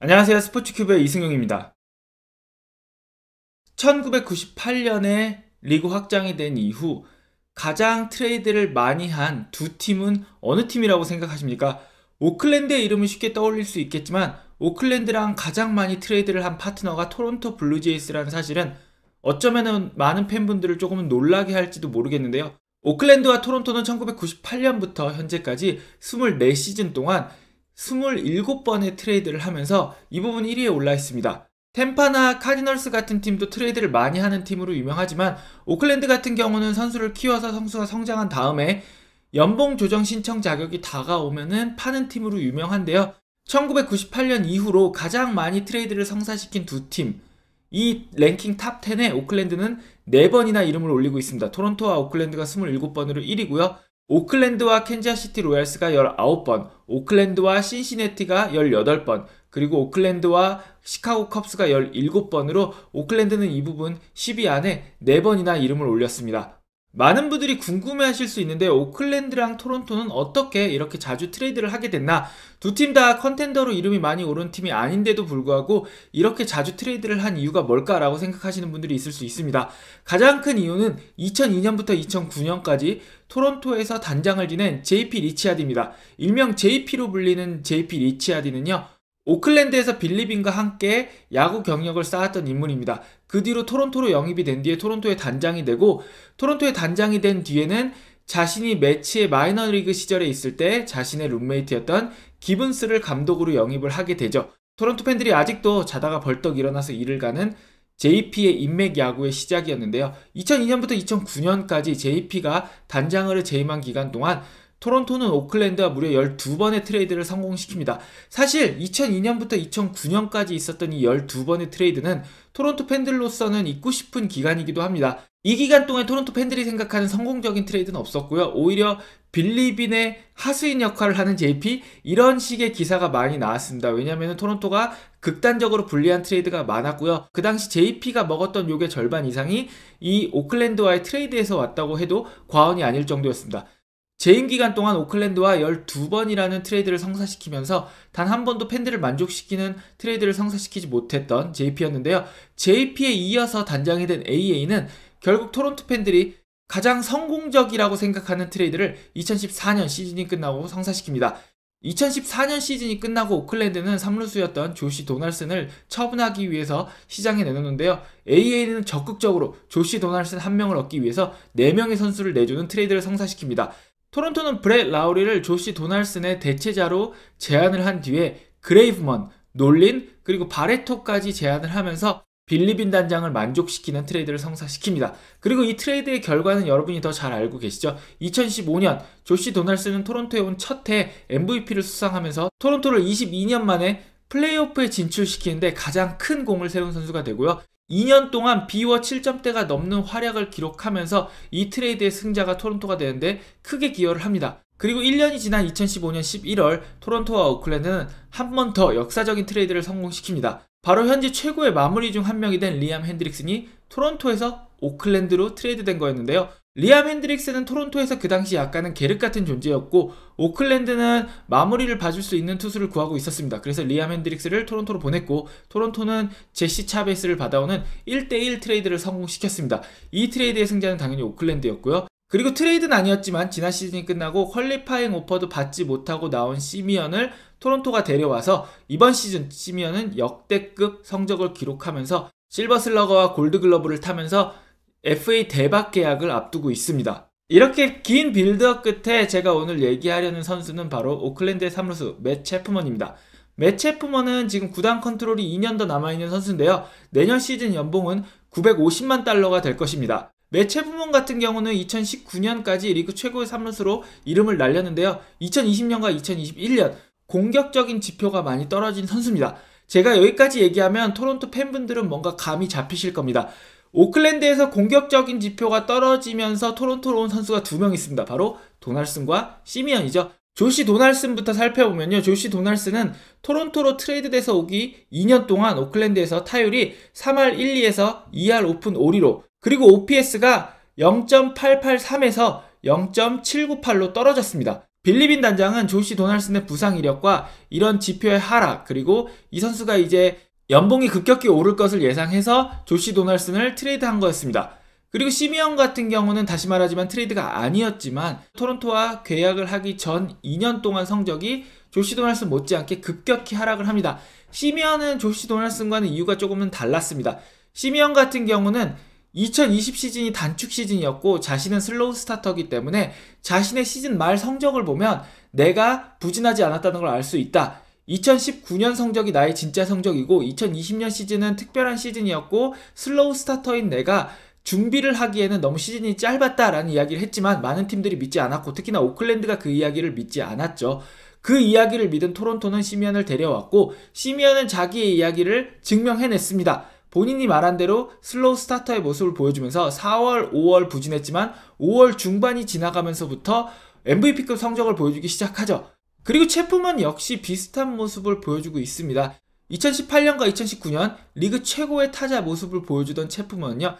안녕하세요. 스포츠큐브의 이승용입니다. 1998년에 리그 확장이 된 이후 가장 트레이드를 많이 한 두 팀은 어느 팀이라고 생각하십니까? 오클랜드의 이름은 쉽게 떠올릴 수 있겠지만 오클랜드랑 가장 많이 트레이드를 한 파트너가 토론토 블루제이스라는 사실은 어쩌면 많은 팬분들을 조금은 놀라게 할지도 모르겠는데요. 오클랜드와 토론토는 1998년부터 현재까지 24시즌 동안 27번의 트레이드를 하면서 이 부분 1위에 올라 있습니다. 템파나 카디널스 같은 팀도 트레이드를 많이 하는 팀으로 유명하지만 오클랜드 같은 경우는 선수를 키워서 선수가 성장한 다음에 연봉 조정 신청 자격이 다가오면 파는 팀으로 유명한데요. 1998년 이후로 가장 많이 트레이드를 성사시킨 두 팀. 이 랭킹 탑 10에 오클랜드는 4번이나 이름을 올리고 있습니다. 토론토와 오클랜드가 27번으로 1위고요. 오클랜드와 캔자시티 로얄스가 19번, 오클랜드와 신시네티가 18번, 그리고 오클랜드와 시카고 컵스가 17번으로 오클랜드는 이 부분 10위 안에 4번이나 이름을 올렸습니다. 많은 분들이 궁금해하실 수 있는데 오클랜드랑 토론토는 어떻게 이렇게 자주 트레이드를 하게 됐나 두 팀 다 컨텐더로 이름이 많이 오른 팀이 아닌데도 불구하고 이렇게 자주 트레이드를 한 이유가 뭘까라고 생각하시는 분들이 있을 수 있습니다 가장 큰 이유는 2002년부터 2009년까지 토론토에서 단장을 지낸 JP 리치아디입니다. 일명 JP로 불리는 JP 리치아디는요. 오클랜드에서 빌리빈과 함께 야구 경력을 쌓았던 인물입니다. 그 뒤로 토론토로 영입이 된 뒤에 토론토의 단장이 되고 토론토의 단장이 된 뒤에는 자신이 매치의 마이너리그 시절에 있을 때 자신의 룸메이트였던 기븐스를 감독으로 영입을 하게 되죠. 토론토 팬들이 아직도 자다가 벌떡 일어나서 일을 가는 JP의 인맥 야구의 시작이었는데요. 2002년부터 2009년까지 JP가 단장을 재임한 기간 동안 토론토는 오클랜드와 무려 12번의 트레이드를 성공시킵니다. 사실 2002년부터 2009년까지 있었던 이 12번의 트레이드는 토론토 팬들로서는 잊고 싶은 기간이기도 합니다. 이 기간 동안 토론토 팬들이 생각하는 성공적인 트레이드는 없었고요. 오히려 빌리빈의 하수인 역할을 하는 JP 이런 식의 기사가 많이 나왔습니다. 왜냐하면 토론토가 극단적으로 불리한 트레이드가 많았고요. 그 당시 JP가 먹었던 욕의 절반 이상이 이 오클랜드와의 트레이드에서 왔다고 해도 과언이 아닐 정도였습니다. 재임 기간 동안 오클랜드와 12번이라는 트레이드를 성사시키면서 단 한 번도 팬들을 만족시키는 트레이드를 성사시키지 못했던 JP였는데요. JP에 이어서 단장이 된 AA는 결국 토론토 팬들이 가장 성공적이라고 생각하는 트레이드를 2014년 시즌이 끝나고 성사시킵니다. 2014년 시즌이 끝나고 오클랜드는 3루수였던 조시 도날슨을 처분하기 위해서 시장에 내놓는데요. AA는 적극적으로 조시 도날슨한 명을 얻기 위해서 4명의 선수를 내주는 트레이드를 성사시킵니다. 토론토는 브렛 라우리를 조시 도날슨의 대체자로 제안을 한 뒤에 그레이브먼, 놀린, 그리고 바레토까지 제안을 하면서 빌리빈 단장을 만족시키는 트레이드를 성사시킵니다. 그리고 이 트레이드의 결과는 여러분이 더 잘 알고 계시죠? 2015년 조시 도날슨은 토론토에 온첫해 MVP를 수상하면서 토론토를 22년 만에 플레이오프에 진출시키는데 가장 큰 공을 세운 선수가 되고요. 2년 동안 비와 7점대가 넘는 활약을 기록하면서 이 트레이드의 승자가 토론토가 되는데 크게 기여를 합니다. 그리고 1년이 지난 2015년 11월 토론토와 오클랜드는 한 번 더 역사적인 트레이드를 성공시킵니다. 바로 현재 최고의 마무리 중 한 명이 된 리암 핸드릭슨이 토론토에서 오클랜드로 트레이드된 거였는데요. 리암 핸드릭슨은 토론토에서 그 당시 약간은 계륵 같은 존재였고 오클랜드는 마무리를 봐줄 수 있는 투수를 구하고 있었습니다. 그래서 리암 핸드릭스를 토론토로 보냈고 토론토는 제시 차베스를 받아오는 1대1 트레이드를 성공시켰습니다. 이 트레이드의 승자는 당연히 오클랜드였고요. 그리고 트레이드는 아니었지만 지난 시즌이 끝나고 퀄리파잉 오퍼도 받지 못하고 나온 시미언을 토론토가 데려와서 이번 시즌 시미언은 역대급 성적을 기록하면서 실버슬러거와 골드글러브를 타면서 FA 대박 계약을 앞두고 있습니다. 이렇게 긴 빌드업 끝에 제가 오늘 얘기하려는 선수는 바로 오클랜드의 3루수 맷 체프먼입니다. 맷 체프먼은 지금 구단 컨트롤이 2년 더 남아있는 선수인데요. 내년 시즌 연봉은 950만 달러가 될 것입니다. 매체 부문 같은 경우는 2019년까지 리그 최고의 3루수로 이름을 날렸는데요. 2020년과 2021년 공격적인 지표가 많이 떨어진 선수입니다. 제가 여기까지 얘기하면 토론토 팬분들은 뭔가 감이 잡히실 겁니다. 오클랜드에서 공격적인 지표가 떨어지면서 토론토로 온 선수가 두 명 있습니다. 바로 도날슨과 시미언이죠. 조시 도날슨부터 살펴보면요. 조시 도날슨은 토론토로 트레이드돼서 오기 2년 동안 오클랜드에서 타율이 3할 1, 2에서 2할 오픈 5리로 그리고 OPS가 0.883에서 0.798로 떨어졌습니다. 빌리빈 단장은 조시 도널슨의 부상 이력과 이런 지표의 하락 그리고 이 선수가 이제 연봉이 급격히 오를 것을 예상해서 조시 도널슨을 트레이드한 거였습니다. 그리고 시미언 같은 경우는 다시 말하지만 트레이드가 아니었지만 토론토와 계약을 하기 전 2년 동안 성적이 조시 도널슨 못지않게 급격히 하락을 합니다. 시미언은 조시 도널슨과는 이유가 조금은 달랐습니다. 시미언 같은 경우는 2020 시즌이 단축 시즌이었고 자신은 슬로우 스타터기 때문에 자신의 시즌 말 성적을 보면 내가 부진하지 않았다는 걸 알 수 있다. 2019년 성적이 나의 진짜 성적이고 2020년 시즌은 특별한 시즌이었고 슬로우 스타터인 내가 준비를 하기에는 너무 시즌이 짧았다라는 이야기를 했지만 많은 팀들이 믿지 않았고 특히나 오클랜드가 그 이야기를 믿지 않았죠. 그 이야기를 믿은 토론토는 시미언을 데려왔고 시미언은 자기의 이야기를 증명해냈습니다. 본인이 말한 대로 슬로우 스타터의 모습을 보여주면서 4월, 5월 부진했지만 5월 중반이 지나가면서부터 MVP급 성적을 보여주기 시작하죠. 그리고 체프먼 역시 비슷한 모습을 보여주고 있습니다. 2018년과 2019년 리그 최고의 타자 모습을 보여주던 체프먼은요.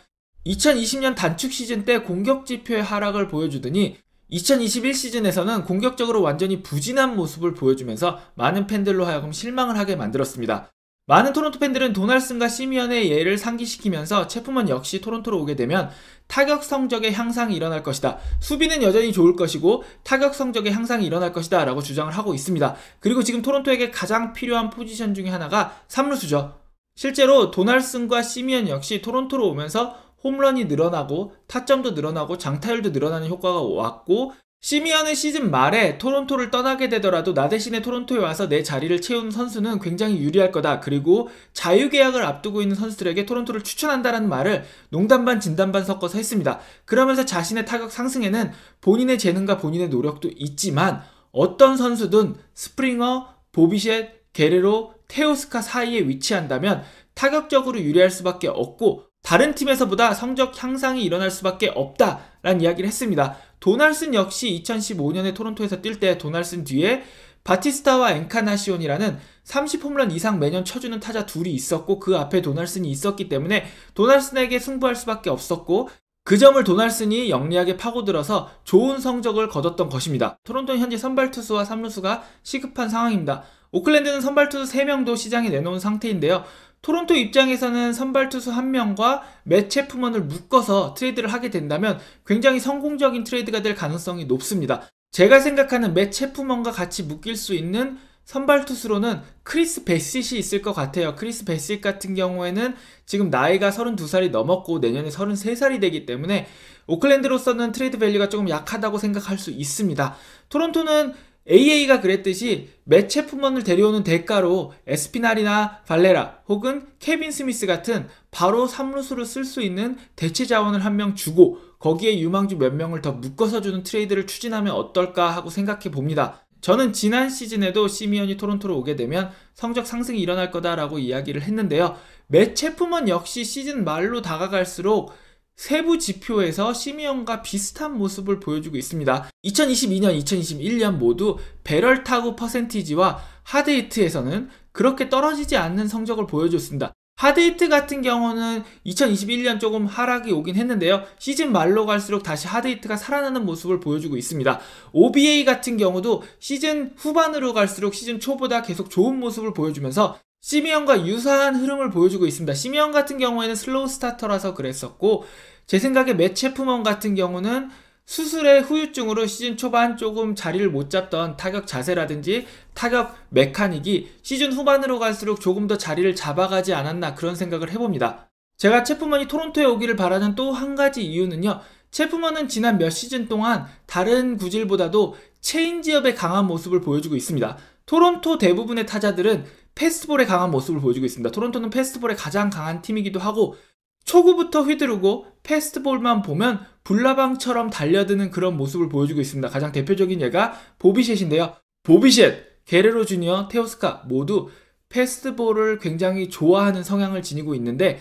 2020년 단축 시즌 때 공격 지표의 하락을 보여주더니 2021 시즌에서는 공격적으로 완전히 부진한 모습을 보여주면서 많은 팬들로 하여금 실망을 하게 만들었습니다. 많은 토론토 팬들은 도날슨과 시미언의 예를 상기시키면서 체프먼 역시 토론토로 오게 되면 타격 성적의 향상이 일어날 것이다. 수비는 여전히 좋을 것이고 타격 성적의 향상이 일어날 것이다 라고 주장을 하고 있습니다. 그리고 지금 토론토에게 가장 필요한 포지션 중에 하나가 3루수죠. 실제로 도날슨과 시미언 역시 토론토로 오면서 홈런이 늘어나고 타점도 늘어나고 장타율도 늘어나는 효과가 왔고 시미언은 시즌 말에 토론토를 떠나게 되더라도 나 대신에 토론토에 와서 내 자리를 채운 선수는 굉장히 유리할 거다. 그리고 자유계약을 앞두고 있는 선수들에게 토론토를 추천한다라는 말을 농담반 진담반 섞어서 했습니다. 그러면서 자신의 타격 상승에는 본인의 재능과 본인의 노력도 있지만 어떤 선수든 스프링어, 보비셋, 게레로, 테오스카 사이에 위치한다면 타격적으로 유리할 수밖에 없고 다른 팀에서보다 성적 향상이 일어날 수밖에 없다라는 이야기를 했습니다. 도날슨 역시 2015년에 토론토에서 뛸 때 도날슨 뒤에 바티스타와 엔카나시온이라는 30홈런 이상 매년 쳐주는 타자 둘이 있었고 그 앞에 도날슨이 있었기 때문에 도날슨에게 승부할 수밖에 없었고 그 점을 도날슨이 영리하게 파고들어서 좋은 성적을 거뒀던 것입니다. 토론토는 현재 선발 투수와 3루수가 시급한 상황입니다. 오클랜드는 선발 투수 3명도 시장에 내놓은 상태인데요. 토론토 입장에서는 선발 투수 한 명과 매 체프먼을 묶어서 트레이드를 하게 된다면 굉장히 성공적인 트레이드가 될 가능성이 높습니다. 제가 생각하는 매 체프먼과 같이 묶일 수 있는 선발 투수로는 크리스 베싯이 있을 것 같아요. 크리스 베싯 같은 경우에는 지금 나이가 32살이 넘었고 내년에 33살이 되기 때문에 오클랜드로서는 트레이드 밸류가 조금 약하다고 생각할 수 있습니다. 토론토는 AA가 그랬듯이 매체품원을 데려오는 대가로 에스피날이나 발레라 혹은 케빈 스미스 같은 바로 3루수를 쓸 수 있는 대체 자원을 한 명 주고 거기에 유망주 몇 명을 더 묶어서 주는 트레이드를 추진하면 어떨까 하고 생각해 봅니다. 저는 지난 시즌에도 시미언이 토론토로 오게 되면 성적 상승이 일어날 거다라고 이야기를 했는데요. 매체품원 역시 시즌 말로 다가갈수록 세부 지표에서 시미언과 비슷한 모습을 보여주고 있습니다. 2022년, 2021년 모두 배럴 타구 퍼센티지와 하드히트에서는 그렇게 떨어지지 않는 성적을 보여줬습니다. 하드히트 같은 경우는 2021년 조금 하락이 오긴 했는데요. 시즌 말로 갈수록 다시 하드히트가 살아나는 모습을 보여주고 있습니다. OBA 같은 경우도 시즌 후반으로 갈수록 시즌 초보다 계속 좋은 모습을 보여주면서 시미언과 유사한 흐름을 보여주고 있습니다. 시미언 같은 경우에는 슬로우 스타터라서 그랬었고 제 생각에 매체프먼 같은 경우는 수술의 후유증으로 시즌 초반 조금 자리를 못 잡던 타격 자세라든지 타격 메카닉이 시즌 후반으로 갈수록 조금 더 자리를 잡아가지 않았나 그런 생각을 해봅니다. 제가 체프먼이 토론토에 오기를 바라는 또 한 가지 이유는요. 체프먼은 지난 몇 시즌 동안 다른 구질보다도 체인지업의 강한 모습을 보여주고 있습니다. 토론토 대부분의 타자들은 패스트볼에 강한 모습을 보여주고 있습니다. 토론토는 패스트볼에 가장 강한 팀이기도 하고 초구부터 휘두르고 패스트볼만 보면 불나방처럼 달려드는 그런 모습을 보여주고 있습니다. 가장 대표적인 예가 보비셋인데요. 보비셋, 게레로 주니어, 테오스카 모두 패스트볼을 굉장히 좋아하는 성향을 지니고 있는데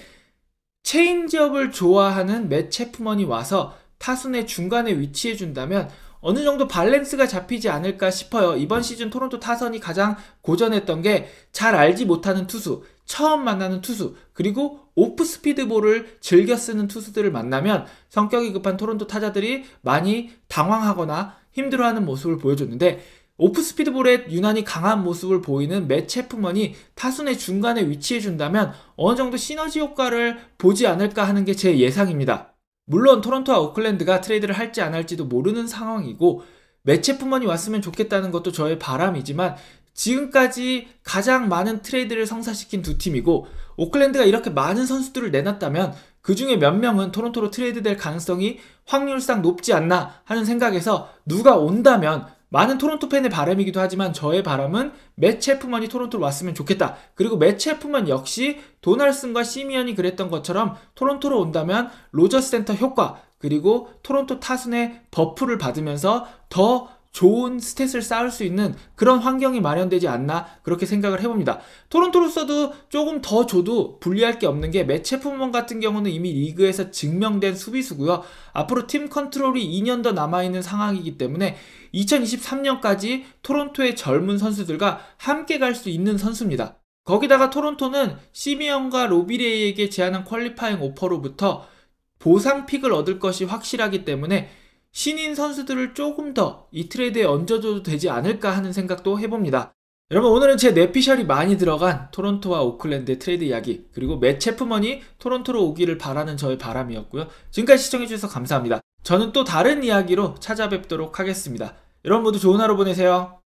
체인지업을 좋아하는 맷 체프먼이 와서 타순의 중간에 위치해 준다면 어느 정도 밸런스가 잡히지 않을까 싶어요. 이번 시즌 토론토 타선이 가장 고전했던 게 잘 알지 못하는 투수, 처음 만나는 투수, 그리고 오프 스피드볼을 즐겨 쓰는 투수들을 만나면 성격이 급한 토론토 타자들이 많이 당황하거나 힘들어하는 모습을 보여줬는데 오프 스피드볼에 유난히 강한 모습을 보이는 매 체프먼이 타순의 중간에 위치해준다면 어느 정도 시너지 효과를 보지 않을까 하는 게 제 예상입니다. 물론 토론토와 오클랜드가 트레이드를 할지 안 할지도 모르는 상황이고 매체품원이 왔으면 좋겠다는 것도 저의 바람이지만 지금까지 가장 많은 트레이드를 성사시킨 두 팀이고 오클랜드가 이렇게 많은 선수들을 내놨다면 그 중에 몇 명은 토론토로 트레이드될 가능성이 확률상 높지 않나 하는 생각에서 누가 온다면 많은 토론토 팬의 바람이기도 하지만 저의 바람은 매체프만이 토론토로 왔으면 좋겠다. 그리고 매체프만 역시 도널슨과 시미언이 그랬던 것처럼 토론토로 온다면 로저스 센터 효과 그리고 토론토 타순의 버프를 받으면서 더 좋은 스탯을 쌓을 수 있는 그런 환경이 마련되지 않나 그렇게 생각을 해봅니다. 토론토로서도 조금 더 줘도 불리할 게 없는 게 매체품원 같은 경우는 이미 리그에서 증명된 수비수고요. 앞으로 팀 컨트롤이 2년 더 남아있는 상황이기 때문에 2023년까지 토론토의 젊은 선수들과 함께 갈 수 있는 선수입니다. 거기다가 토론토는 시미언과 로비레이에게 제안한 퀄리파잉 오퍼로부터 보상픽을 얻을 것이 확실하기 때문에 신인 선수들을 조금 더 이 트레이드에 얹어줘도 되지 않을까 하는 생각도 해봅니다. 여러분 오늘은 제 내피셜이 많이 들어간 토론토와 오클랜드의 트레이드 이야기 그리고 매 체프먼이 토론토로 오기를 바라는 저의 바람이었고요. 지금까지 시청해주셔서 감사합니다. 저는 또 다른 이야기로 찾아뵙도록 하겠습니다. 여러분 모두 좋은 하루 보내세요.